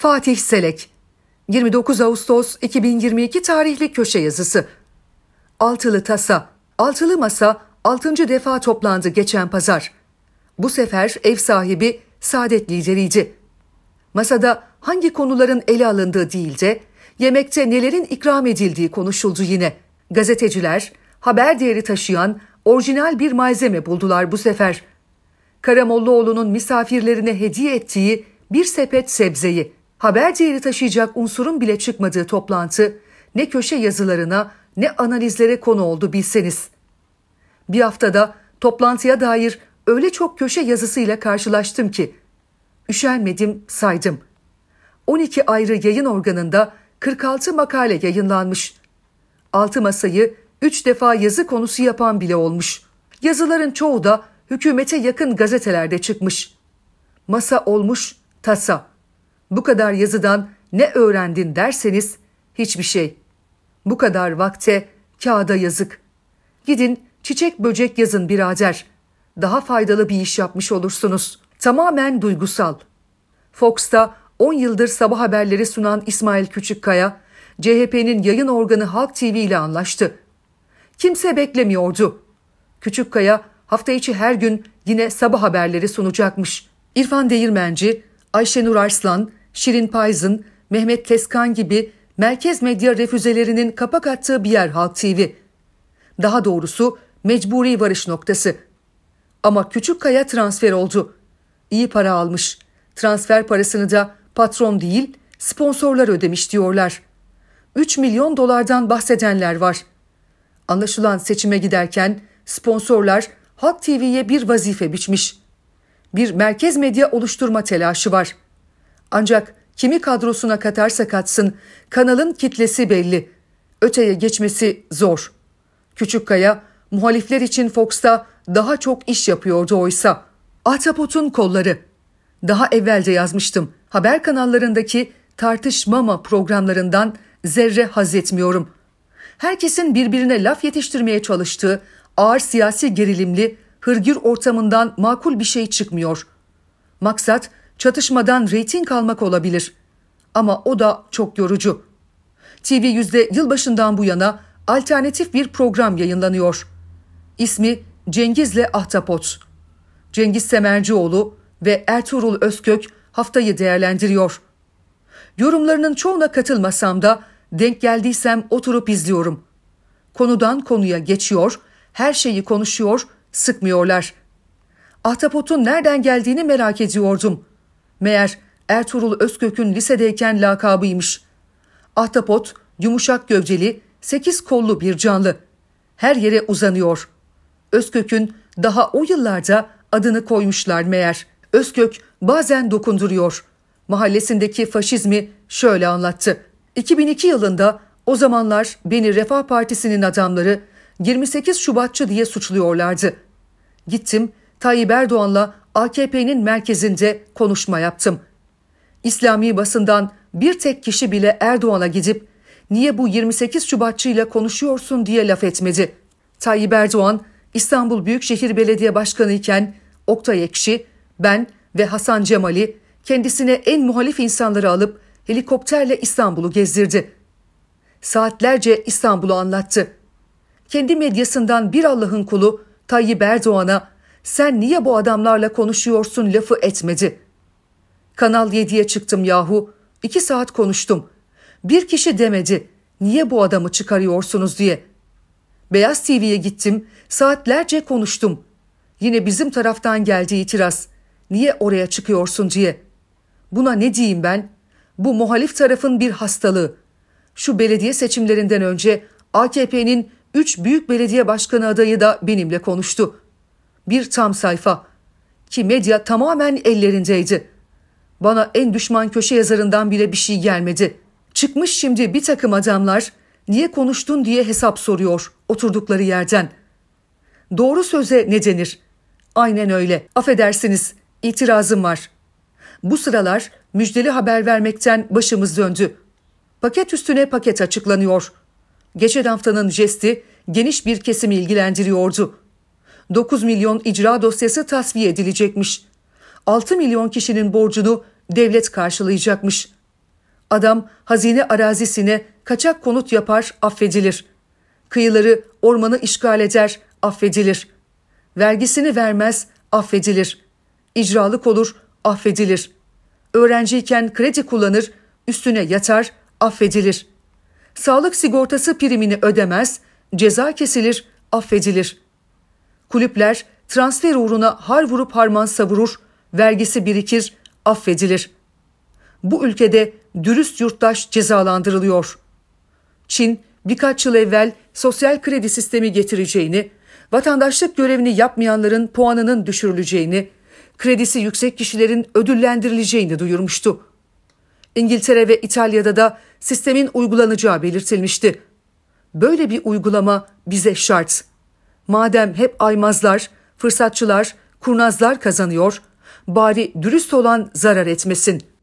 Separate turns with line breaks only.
Fatih Selek 29 Ağustos 2022 tarihli köşe yazısı Altılı Tasa Altılı Masa 6. defa toplandı geçen pazar. Bu sefer ev sahibi Saadet lideriydi. Masada hangi konuların ele alındığı değil de yemekte nelerin ikram edildiği konuşuldu yine. Gazeteciler haber değeri taşıyan orijinal bir malzeme buldular bu sefer. Karamollaoğlu'nun misafirlerine hediye ettiği bir sepet sebzeyi haber değeri taşıyacak unsurun bile çıkmadığı toplantı ne köşe yazılarına ne analizlere konu oldu bilseniz. Bir haftada toplantıya dair öyle çok köşe yazısıyla karşılaştım ki üşenmedim saydım. 12 ayrı yayın organında 46 makale yayınlanmış. 6 masayı 3 defa yazı konusu yapan bile olmuş. Yazıların çoğu da hükümete yakın gazetelerde çıkmış. Masa olmuş tasa. Bu kadar yazıdan ne öğrendin derseniz hiçbir şey. Bu kadar vakte kağıda yazık. Gidin çiçek böcek yazın birader. Daha faydalı bir iş yapmış olursunuz. Tamamen duygusal. Fox'ta 10 yıldır sabah haberleri sunan İsmail Küçükkaya, CHP'nin yayın organı Halk TV ile anlaştı. Kimse beklemiyordu. Küçükkaya hafta içi her gün yine sabah haberleri sunacakmış. İrfan Değirmenci, Ayşenur Arslan, Şirin Payız'ın, Mehmet Keskan gibi merkez medya refüzelerinin kapak attığı bir yer Halk TV. Daha doğrusu mecburi varış noktası. Ama küçük kaya transfer oldu. İyi para almış. Transfer parasını da patron değil sponsorlar ödemiş diyorlar. 3 milyon dolardan bahsedenler var. Anlaşılan seçime giderken sponsorlar Halk TV'ye bir vazife biçmiş. Bir merkez medya oluşturma telaşı var.'' Ancak kimi kadrosuna katarsa katsın kanalın kitlesi belli. Öteye geçmesi zor. Küçükkaya muhalifler için Fox'ta daha çok iş yapıyordu oysa. Ahtapot'un kolları. Daha evvelce yazmıştım. Haber kanallarındaki tartışmama programlarından zerre haz etmiyorum. Herkesin birbirine laf yetiştirmeye çalıştığı ağır siyasi gerilimli hırgür ortamından makul bir şey çıkmıyor. Maksat çatışmadan reyting almak olabilir. Ama o da çok yorucu. TV yüzde yılbaşından bu yana alternatif bir program yayınlanıyor. İsmi Cengiz'le Ahtapot. Cengiz Semercioğlu ve Ertuğrul Özkök haftayı değerlendiriyor. Yorumlarının çoğuna katılmasam da denk geldiysem oturup izliyorum. Konudan konuya geçiyor, her şeyi konuşuyor, sıkmıyorlar. Ahtapot'un nereden geldiğini merak ediyordum. Meğer Ertuğrul Özkök'ün lisedeyken lakabıymış. Ahtapot, yumuşak gövdeli, sekiz kollu bir canlı. Her yere uzanıyor. Özkök'ün daha o yıllarda adını koymuşlar meğer. Özkök bazen dokunduruyor. Mahallesindeki faşizmi şöyle anlattı. 2002 yılında o zamanlar beni Refah Partisi'nin adamları 28 Şubatçı diye suçluyorlardı. Gittim Tayyip Erdoğan'la AKP'nin merkezinde konuşma yaptım. İslami basından bir tek kişi bile Erdoğan'a gidip niye bu 28 Şubatçıyla konuşuyorsun diye laf etmedi. Tayyip Erdoğan İstanbul Büyükşehir Belediye Başkanı iken Oktay Ekşi, ben ve Hasan Cemali kendisine en muhalif insanları alıp helikopterle İstanbul'u gezdirdi. Saatlerce İstanbul'u anlattı. Kendi medyasından bir Allah'ın kulu Tayyip Erdoğan'a sen niye bu adamlarla konuşuyorsun lafı etmedi. Kanal 7'ye çıktım yahu. İki saat konuştum. Bir kişi demedi. Niye bu adamı çıkarıyorsunuz diye. Beyaz TV'ye gittim. Saatlerce konuştum. Yine bizim taraftan geldi itiraz. Niye oraya çıkıyorsun diye. Buna ne diyeyim ben? Bu muhalif tarafın bir hastalığı. Şu belediye seçimlerinden önce AKP'nin üç büyük belediye başkanı adayı da benimle konuştu.'' bir tam sayfa ki medya tamamen ellerindeydi. Bana en düşman köşe yazarından bile bir şey gelmedi. Çıkmış şimdi bir takım adamlar niye konuştun diye hesap soruyor oturdukları yerden. Doğru söze ne denir? Aynen öyle. Affedersiniz. İtirazım var. Bu sıralar müjdeli haber vermekten başımız döndü. Paket üstüne paket açıklanıyor. Geçen haftanın jesti geniş bir kesimi ilgilendiriyordu. 9 milyon icra dosyası tasfiye edilecekmiş. 6 milyon kişinin borcunu devlet karşılayacakmış. Adam hazine arazisine kaçak konut yapar, affedilir. Kıyıları, ormanı işgal eder, affedilir. Vergisini vermez, affedilir. İcralık olur, affedilir. Öğrenciyken kredi kullanır, üstüne yatar, affedilir. Sağlık sigortası primini ödemez, ceza kesilir, affedilir.'' Kulüpler transfer uğruna har vurup harman savurur, vergisi birikir, affedilir. Bu ülkede dürüst yurttaş cezalandırılıyor. Çin birkaç yıl evvel sosyal kredi sistemi getireceğini, vatandaşlık görevini yapmayanların puanının düşürüleceğini, kredisi yüksek kişilerin ödüllendirileceğini duyurmuştu. İngiltere ve İtalya'da da sistemin uygulanacağı belirtilmişti. Böyle bir uygulama bize şart.'' Madem hep aymazlar, fırsatçılar, kurnazlar kazanıyor, bari dürüst olan zarar etmesin.